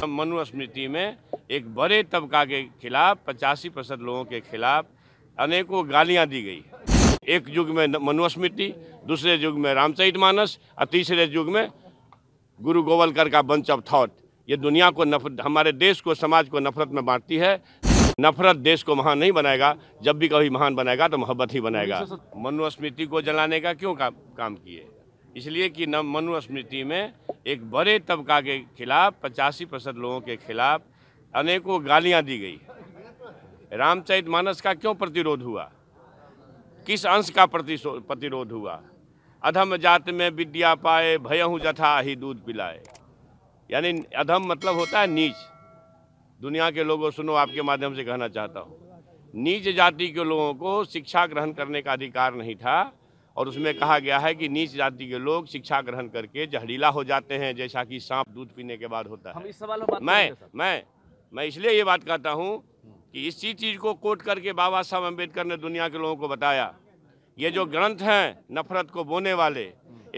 मनुस्मृति में एक बड़े तबका के खिलाफ पचासी प्रतिशत लोगों के खिलाफ अनेकों गालियां दी गई एक युग में मनुस्मृति दूसरे युग में रामचरित मानस और तीसरे युग में गुरु गोवलकर का बंच ऑफ थॉट ये दुनिया को नफरत हमारे देश को समाज को नफरत में बांटती है नफरत देश को महान नहीं बनाएगा जब भी कभी महान बनाएगा तो मोहब्बत ही बनाएगा मनुस्मृति को जलाने का क्यों का, काम किए इसलिए कि न मनुस्मृति में एक बड़े तबका के खिलाफ पचासी प्रतिशत लोगों के खिलाफ अनेकों गालियां दी गई रामचरित मानस का क्यों प्रतिरोध हुआ किस अंश का प्रतिरोध हुआ अधम जात में विद्या पाए भयहु जथा ही दूध पिलाए यानी अधम मतलब होता है नीच दुनिया के लोगों सुनो आपके माध्यम से कहना चाहता हूँ नीच जाति के लोगों को शिक्षा ग्रहण करने का अधिकार नहीं था और उसमें कहा गया है कि नीच जाति के लोग शिक्षा ग्रहण करके जहरीला हो जाते हैं जैसा कि सांप दूध पीने के बाद होता है हम इस सवाल में मैं मैं मैं इसलिए ये बात कहता हूँ कि इसी चीज़ को कोट करके बाबा साहब अम्बेडकर ने दुनिया के लोगों को बताया ये जो ग्रंथ हैं नफरत को बोने वाले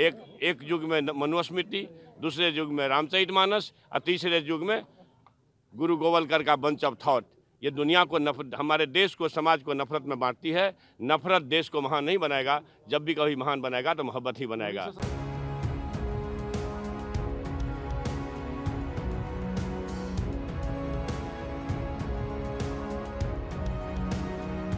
एक एक युग में मनुस्मृति दूसरे युग में रामचरित मानस और तीसरे युग में गुरु गोवलकर का बंच ऑफ थॉट ये दुनिया को नफरत हमारे देश को समाज को नफरत में बांटती है नफरत देश को महान नहीं बनाएगा जब भी कभी महान बनाएगा तो मोहब्बत ही बनाएगा